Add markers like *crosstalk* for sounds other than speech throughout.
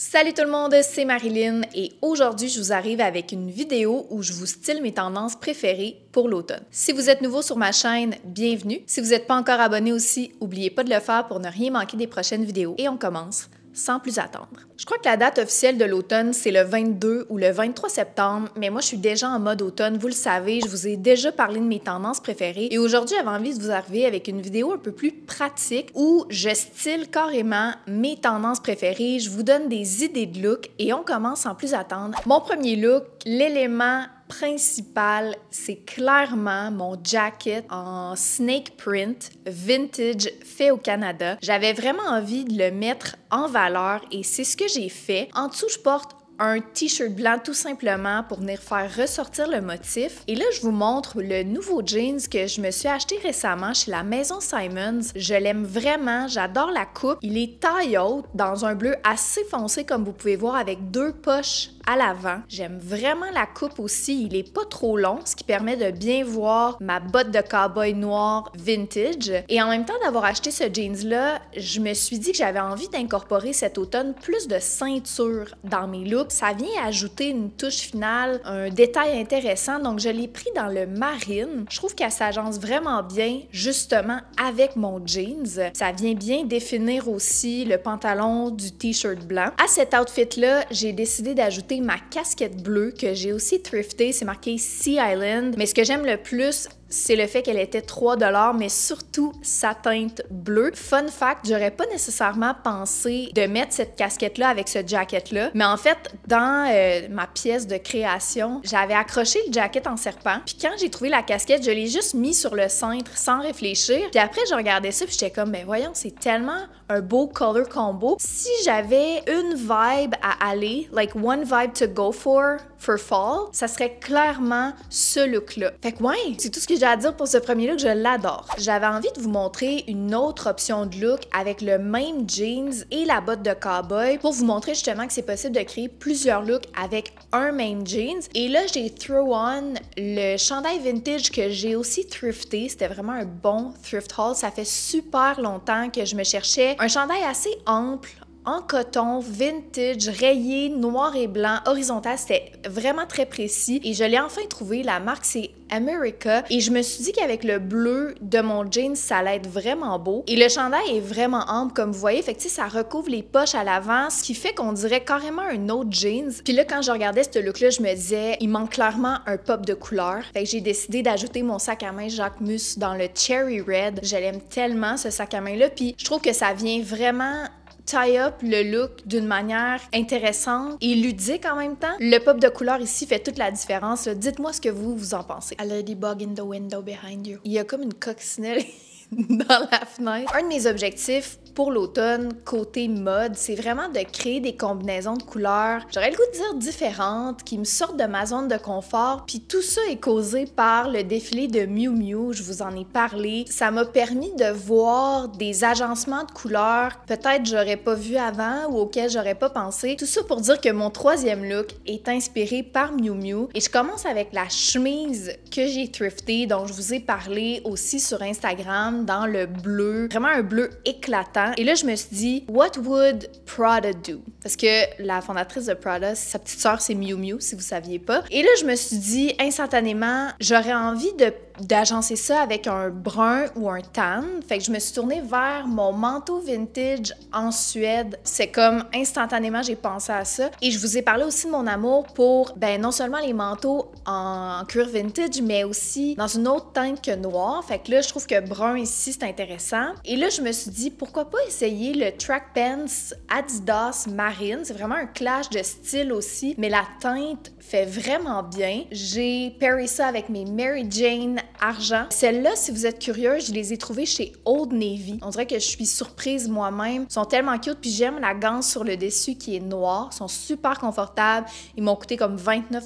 Salut tout le monde, c'est Marilyn et aujourd'hui je vous arrive avec une vidéo où je vous style mes tendances préférées pour l'automne. Si vous êtes nouveau sur ma chaîne, bienvenue. Si vous n'êtes pas encore abonné aussi, n'oubliez pas de le faire pour ne rien manquer des prochaines vidéos. Et on commence sans plus attendre. Je crois que la date officielle de l'automne, c'est le 22 ou le 23 septembre, mais moi, je suis déjà en mode automne, vous le savez, je vous ai déjà parlé de mes tendances préférées et aujourd'hui, j'avais envie de vous arriver avec une vidéo un peu plus pratique où je style carrément mes tendances préférées, je vous donne des idées de look et on commence sans plus attendre. Mon premier look, l'élément principale, c'est clairement mon jacket en snake print vintage fait au Canada. J'avais vraiment envie de le mettre en valeur et c'est ce que j'ai fait. En dessous, je porte un t-shirt blanc tout simplement pour venir faire ressortir le motif. Et là, je vous montre le nouveau jeans que je me suis acheté récemment chez la maison Simons. Je l'aime vraiment, j'adore la coupe. Il est taille haute dans un bleu assez foncé comme vous pouvez voir avec deux poches à l'avant. J'aime vraiment la coupe aussi, il est pas trop long, ce qui permet de bien voir ma botte de cowboy noir vintage. Et en même temps d'avoir acheté ce jeans-là, je me suis dit que j'avais envie d'incorporer cet automne plus de ceinture dans mes looks ça vient ajouter une touche finale, un détail intéressant. Donc, je l'ai pris dans le marine. Je trouve qu'elle s'agence vraiment bien, justement, avec mon jeans. Ça vient bien définir aussi le pantalon du t-shirt blanc. À cet outfit-là, j'ai décidé d'ajouter ma casquette bleue que j'ai aussi thriftée. C'est marqué Sea Island. Mais ce que j'aime le plus c'est le fait qu'elle était 3 mais surtout sa teinte bleue. Fun fact, j'aurais pas nécessairement pensé de mettre cette casquette-là avec ce jacket-là, mais en fait, dans euh, ma pièce de création, j'avais accroché le jacket en serpent, puis quand j'ai trouvé la casquette, je l'ai juste mis sur le cintre sans réfléchir, puis après, je regardais ça, puis j'étais comme, Mais ben voyons, c'est tellement un beau color combo. Si j'avais une vibe à aller, like one vibe to go for for fall, ça serait clairement ce look-là. Fait que ouais, c'est tout ce que j'ai à dire pour ce premier look, je l'adore. J'avais envie de vous montrer une autre option de look avec le même jeans et la botte de cowboy pour vous montrer justement que c'est possible de créer plusieurs looks avec un même jeans. Et là, j'ai throw on le chandail vintage que j'ai aussi thrifté. C'était vraiment un bon thrift haul. Ça fait super longtemps que je me cherchais un chandail assez ample, en coton, vintage, rayé, noir et blanc, horizontal. C'était vraiment très précis. Et je l'ai enfin trouvé. La marque, c'est America. Et je me suis dit qu'avec le bleu de mon jean, ça allait être vraiment beau. Et le chandail est vraiment ample, comme vous voyez. Fait ça recouvre les poches à l'avant, ce qui fait qu'on dirait carrément un autre jeans. Puis là, quand je regardais ce look-là, je me disais, il manque clairement un pop de couleur. Fait que j'ai décidé d'ajouter mon sac à main Jacques Mus dans le Cherry Red. Je l'aime tellement, ce sac à main-là. Puis je trouve que ça vient vraiment tie up le look d'une manière intéressante et ludique en même temps. Le pop de couleur ici fait toute la différence. Dites-moi ce que vous, vous en pensez. A in the window behind you. Il y a comme une coccinelle *laughs* dans la fenêtre. Un de mes objectifs pour l'automne, côté mode, c'est vraiment de créer des combinaisons de couleurs, j'aurais le goût de dire différentes, qui me sortent de ma zone de confort. Puis tout ça est causé par le défilé de Miu Miu, je vous en ai parlé. Ça m'a permis de voir des agencements de couleurs peut-être j'aurais pas vu avant ou auxquels j'aurais pas pensé. Tout ça pour dire que mon troisième look est inspiré par Miu Miu. Et je commence avec la chemise que j'ai thriftée, dont je vous ai parlé aussi sur Instagram, dans le bleu, vraiment un bleu éclatant. Hein? Et là, je me suis dit, what would Prada do? Parce que la fondatrice de Prada, sa petite sœur, c'est Miu Miu, si vous saviez pas. Et là, je me suis dit, instantanément, j'aurais envie de d'agencer ça avec un brun ou un tan. Fait que je me suis tournée vers mon manteau vintage en Suède. C'est comme instantanément j'ai pensé à ça. Et je vous ai parlé aussi de mon amour pour ben non seulement les manteaux en cuir vintage, mais aussi dans une autre teinte que noir. Fait que là je trouve que brun ici c'est intéressant. Et là je me suis dit pourquoi pas essayer le track pants Adidas Marine. C'est vraiment un clash de style aussi, mais la teinte fait vraiment bien. J'ai pairé ça avec mes Mary Jane argent. Celles-là, si vous êtes curieux, je les ai trouvées chez Old Navy. On dirait que je suis surprise moi-même. Elles sont tellement cute, puis j'aime la ganse sur le dessus qui est noire. sont super confortables. Ils m'ont coûté comme 29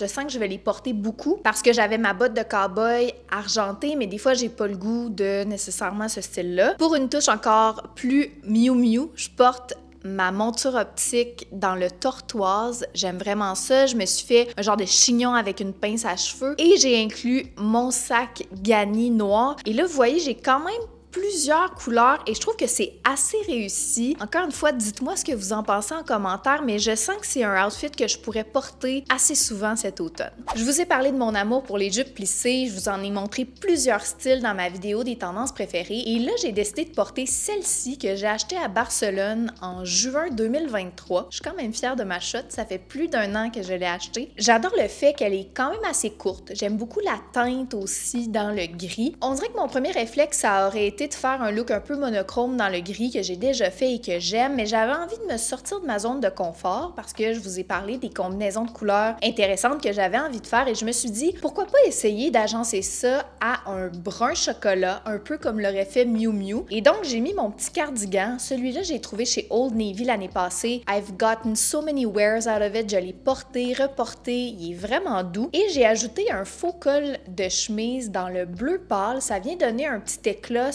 Je sens que je vais les porter beaucoup parce que j'avais ma botte de cowboy argentée, mais des fois, j'ai pas le goût de nécessairement ce style-là. Pour une touche encore plus miou miou, je porte ma monture optique dans le tortoise. J'aime vraiment ça. Je me suis fait un genre de chignon avec une pince à cheveux et j'ai inclus mon sac Gani noir. Et là, vous voyez, j'ai quand même plusieurs couleurs et je trouve que c'est assez réussi. Encore une fois, dites-moi ce que vous en pensez en commentaire, mais je sens que c'est un outfit que je pourrais porter assez souvent cet automne. Je vous ai parlé de mon amour pour les jupes plissées, je vous en ai montré plusieurs styles dans ma vidéo des tendances préférées et là j'ai décidé de porter celle-ci que j'ai acheté à Barcelone en juin 2023. Je suis quand même fière de ma shot, ça fait plus d'un an que je l'ai acheté. J'adore le fait qu'elle est quand même assez courte, j'aime beaucoup la teinte aussi dans le gris. On dirait que mon premier réflexe ça aurait été de faire un look un peu monochrome dans le gris que j'ai déjà fait et que j'aime, mais j'avais envie de me sortir de ma zone de confort parce que je vous ai parlé des combinaisons de couleurs intéressantes que j'avais envie de faire et je me suis dit pourquoi pas essayer d'agencer ça à un brun chocolat, un peu comme l'aurait fait Miu Miu. Et donc j'ai mis mon petit cardigan, celui-là j'ai trouvé chez Old Navy l'année passée. I've gotten so many wears out of it, je l'ai porté, reporté, il est vraiment doux et j'ai ajouté un faux col de chemise dans le bleu pâle, ça vient donner un petit éclat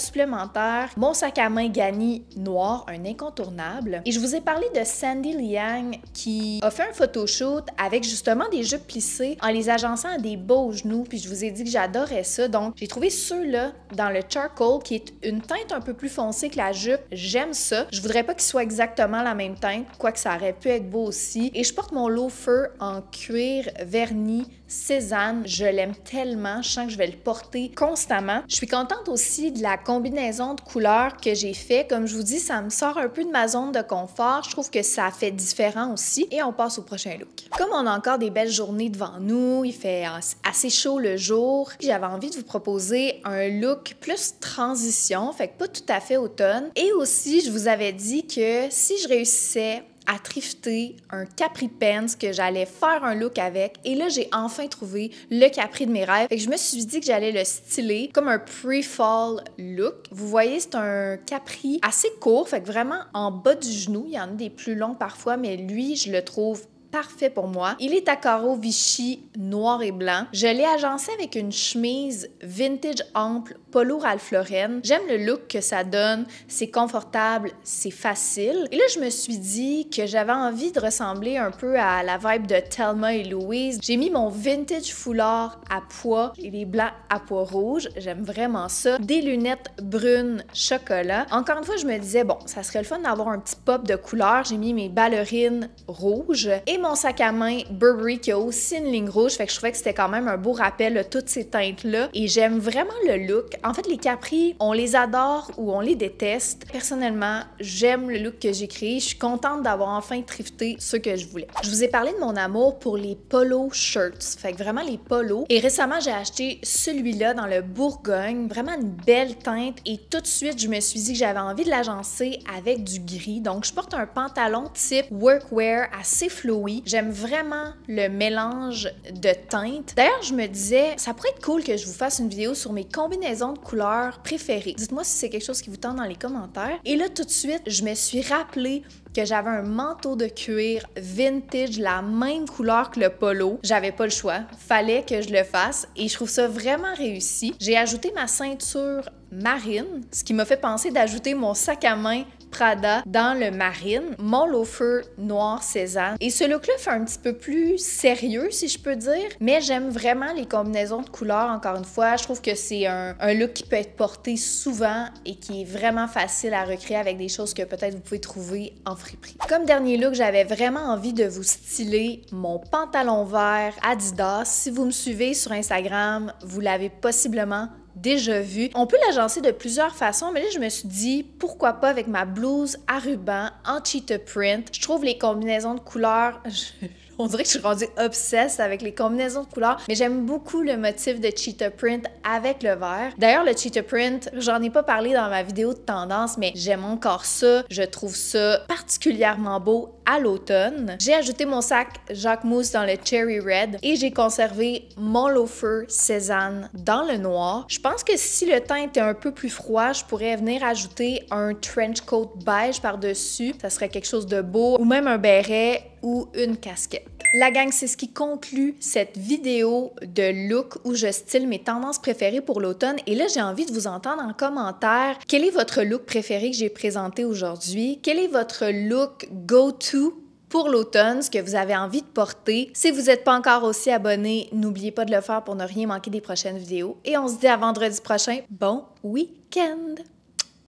mon sac à main Gani noir, un incontournable. Et je vous ai parlé de Sandy Liang qui a fait un photoshoot avec justement des jupes plissées en les agençant à des beaux genoux. Puis je vous ai dit que j'adorais ça. Donc j'ai trouvé ceux-là dans le charcoal qui est une teinte un peu plus foncée que la jupe. J'aime ça. Je voudrais pas qu'ils soient exactement la même teinte, quoique ça aurait pu être beau aussi. Et je porte mon loafer en cuir verni Cézanne, je l'aime tellement, je sens que je vais le porter constamment. Je suis contente aussi de la combinaison de couleurs que j'ai fait. Comme je vous dis, ça me sort un peu de ma zone de confort. Je trouve que ça fait différent aussi. Et on passe au prochain look. Comme on a encore des belles journées devant nous, il fait assez chaud le jour, j'avais envie de vous proposer un look plus transition, fait que pas tout à fait automne. Et aussi, je vous avais dit que si je réussissais à trifter un Capri Pants que j'allais faire un look avec. Et là, j'ai enfin trouvé le Capri de mes rêves. et je me suis dit que j'allais le styler comme un pre-fall look. Vous voyez, c'est un Capri assez court, fait que vraiment en bas du genou. Il y en a des plus longs parfois, mais lui, je le trouve parfait pour moi. Il est à carreaux Vichy noir et blanc. Je l'ai agencé avec une chemise vintage ample polo Ralph J'aime le look que ça donne, c'est confortable, c'est facile. Et là, je me suis dit que j'avais envie de ressembler un peu à la vibe de Thelma et Louise. J'ai mis mon vintage foulard à pois et les blancs à pois rouges. J'aime vraiment ça. Des lunettes brunes chocolat. Encore une fois, je me disais, bon, ça serait le fun d'avoir un petit pop de couleur. J'ai mis mes ballerines rouges et mon sac à main Burberry qui a aussi une ligne rouge, fait que je trouvais que c'était quand même un beau rappel à toutes ces teintes-là. Et j'aime vraiment le look. En fait, les capris, on les adore ou on les déteste. Personnellement, j'aime le look que j'ai créé. Je suis contente d'avoir enfin trifté ce que je voulais. Je vous ai parlé de mon amour pour les polo shirts, fait que vraiment les polos. Et récemment, j'ai acheté celui-là dans le Bourgogne, vraiment une belle teinte. Et tout de suite, je me suis dit que j'avais envie de l'agencer avec du gris. Donc, je porte un pantalon type workwear assez flowy J'aime vraiment le mélange de teintes. D'ailleurs, je me disais, ça pourrait être cool que je vous fasse une vidéo sur mes combinaisons de couleurs préférées. Dites-moi si c'est quelque chose qui vous tente dans les commentaires. Et là, tout de suite, je me suis rappelé que j'avais un manteau de cuir vintage, la même couleur que le polo. J'avais pas le choix, fallait que je le fasse et je trouve ça vraiment réussi. J'ai ajouté ma ceinture marine, ce qui m'a fait penser d'ajouter mon sac à main Prada dans le marine, mon loafer noir Cézanne. Et ce look-là fait un petit peu plus sérieux, si je peux dire, mais j'aime vraiment les combinaisons de couleurs, encore une fois. Je trouve que c'est un, un look qui peut être porté souvent et qui est vraiment facile à recréer avec des choses que peut-être vous pouvez trouver en friperie. Comme dernier look, j'avais vraiment envie de vous styler mon pantalon vert Adidas. Si vous me suivez sur Instagram, vous l'avez possiblement déjà vu. On peut l'agencer de plusieurs façons, mais là, je me suis dit, pourquoi pas avec ma blouse à ruban en cheetah print. Je trouve les combinaisons de couleurs... *laughs* on dirait que je suis rendue obsesse avec les combinaisons de couleurs, mais j'aime beaucoup le motif de cheetah print avec le vert. D'ailleurs, le cheetah print, j'en ai pas parlé dans ma vidéo de tendance, mais j'aime encore ça. Je trouve ça particulièrement beau à l'automne. J'ai ajouté mon sac Jacques Mousse dans le Cherry Red et j'ai conservé mon loafer Cézanne dans le noir. Je pense que si le temps était un peu plus froid, je pourrais venir ajouter un trench coat beige par-dessus. Ça serait quelque chose de beau ou même un béret ou une casquette. La gang, c'est ce qui conclut cette vidéo de look où je style mes tendances préférées pour l'automne. Et là, j'ai envie de vous entendre en commentaire quel est votre look préféré que j'ai présenté aujourd'hui, quel est votre look go-to pour l'automne, ce que vous avez envie de porter. Si vous n'êtes pas encore aussi abonné, n'oubliez pas de le faire pour ne rien manquer des prochaines vidéos. Et on se dit à vendredi prochain. Bon week-end!